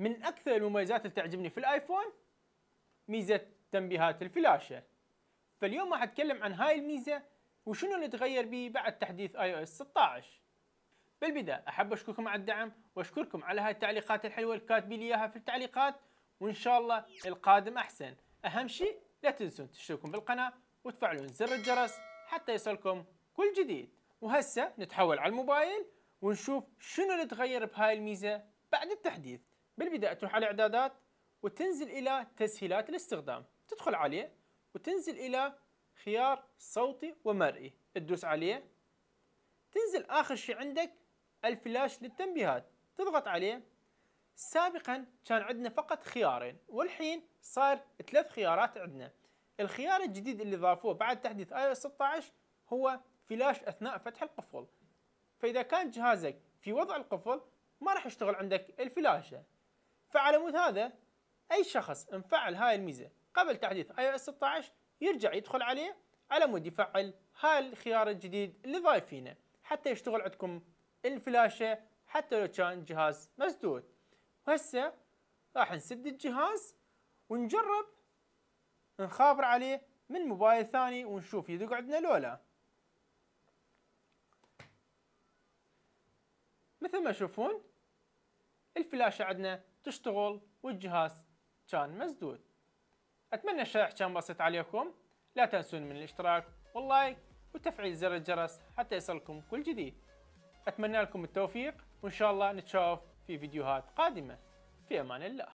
من اكثر المميزات اللي تعجبني في الايفون ميزه تنبيهات الفلاشه فاليوم راح اتكلم عن هاي الميزه وشنو اللي تغير بيه بعد تحديث اي او اس 16 بالبدايه احب اشكركم على الدعم واشكركم على هاي التعليقات الحلوه اللي كاتبين لي اياها في التعليقات وان شاء الله القادم احسن اهم شيء لا تنسون تشتركون بالقناه وتفعلون زر الجرس حتى يصلكم كل جديد وهسه نتحول على الموبايل ونشوف شنو اللي تغير بهاي الميزه بعد التحديث بالبداية تروح على إعدادات وتنزل إلى تسهيلات الاستخدام تدخل عليه وتنزل إلى خيار صوتي ومرئي تدوس عليه تنزل آخر شيء عندك الفلاش للتنبيهات تضغط عليه سابقا كان عندنا فقط خيارين والحين صار ثلاث خيارات عندنا الخيار الجديد اللي ضافوه بعد تحديث iOS 16 هو فلاش أثناء فتح القفل فإذا كان جهازك في وضع القفل ما راح يشتغل عندك الفلاشة فعلى مود هذا اي شخص مفعل هاي الميزه قبل تحديث اي او اس 16 يرجع يدخل عليه على مود يفعل هاي الخيار الجديد اللي ضايفينه حتى يشتغل عندكم الفلاشه حتى لو كان جهاز مسدود وهسه راح نسد الجهاز ونجرب نخابر عليه من موبايل ثاني ونشوف يدق عندنا لو لا مثل ما تشوفون الفلاشة عندنا تشتغل والجهاز كان مسدود أتمنى الشرح كان بسيط عليكم لا تنسون من الاشتراك واللايك وتفعيل زر الجرس حتى يصلكم كل جديد أتمنى لكم التوفيق وإن شاء الله نتشوف في فيديوهات قادمة في أمان الله